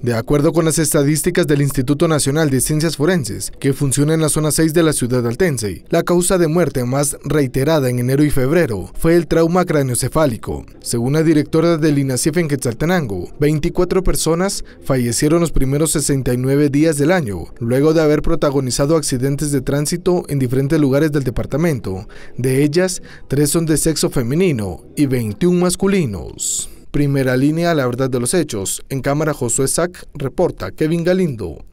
De acuerdo con las estadísticas del Instituto Nacional de Ciencias Forenses, que funciona en la zona 6 de la ciudad altense, la causa de muerte más reiterada en enero y febrero fue el trauma craneocefálico. Según la directora del INACIF en Quetzaltenango, 24 personas fallecieron los primeros 69 días del año, luego de haber protagonizado accidentes de tránsito en diferentes lugares del departamento. De ellas, 3 son de sexo femenino y 21 masculinos. Primera línea, la verdad de los hechos. En cámara, Josué Sac reporta Kevin Galindo.